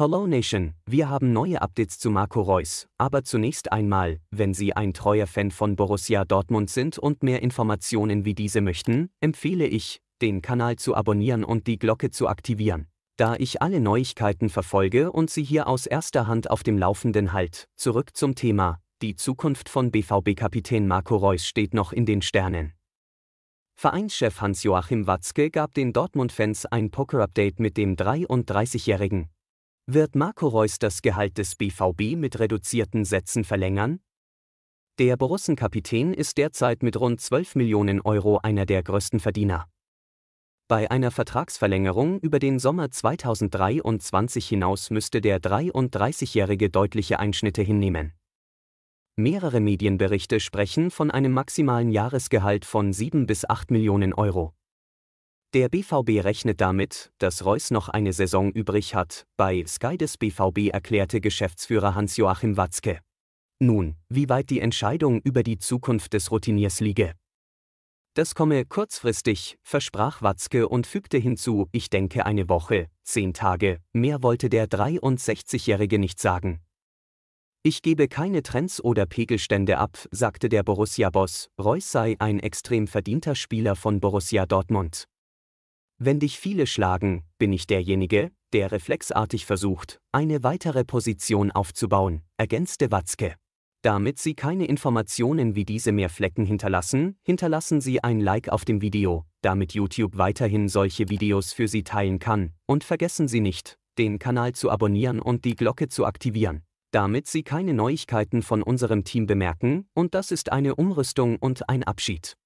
Hello Nation, wir haben neue Updates zu Marco Reus, aber zunächst einmal, wenn Sie ein treuer Fan von Borussia Dortmund sind und mehr Informationen wie diese möchten, empfehle ich, den Kanal zu abonnieren und die Glocke zu aktivieren. Da ich alle Neuigkeiten verfolge und Sie hier aus erster Hand auf dem Laufenden halt, zurück zum Thema, die Zukunft von BVB-Kapitän Marco Reus steht noch in den Sternen. Vereinschef Hans-Joachim Watzke gab den Dortmund-Fans ein Poker-Update mit dem 33-Jährigen, wird Marco Reus das Gehalt des BVB mit reduzierten Sätzen verlängern? Der Borussenkapitän ist derzeit mit rund 12 Millionen Euro einer der größten Verdiener. Bei einer Vertragsverlängerung über den Sommer 2023 hinaus müsste der 33-Jährige deutliche Einschnitte hinnehmen. Mehrere Medienberichte sprechen von einem maximalen Jahresgehalt von 7 bis 8 Millionen Euro. Der BVB rechnet damit, dass Reus noch eine Saison übrig hat, bei Sky des BVB erklärte Geschäftsführer Hans-Joachim Watzke. Nun, wie weit die Entscheidung über die Zukunft des Routiniers liege. Das komme kurzfristig, versprach Watzke und fügte hinzu, ich denke eine Woche, zehn Tage, mehr wollte der 63-Jährige nicht sagen. Ich gebe keine Trends oder Pegelstände ab, sagte der Borussia-Boss, Reus sei ein extrem verdienter Spieler von Borussia Dortmund. Wenn dich viele schlagen, bin ich derjenige, der reflexartig versucht, eine weitere Position aufzubauen, ergänzte Watzke. Damit Sie keine Informationen wie diese mehr Flecken hinterlassen, hinterlassen Sie ein Like auf dem Video, damit YouTube weiterhin solche Videos für Sie teilen kann, und vergessen Sie nicht, den Kanal zu abonnieren und die Glocke zu aktivieren, damit Sie keine Neuigkeiten von unserem Team bemerken, und das ist eine Umrüstung und ein Abschied.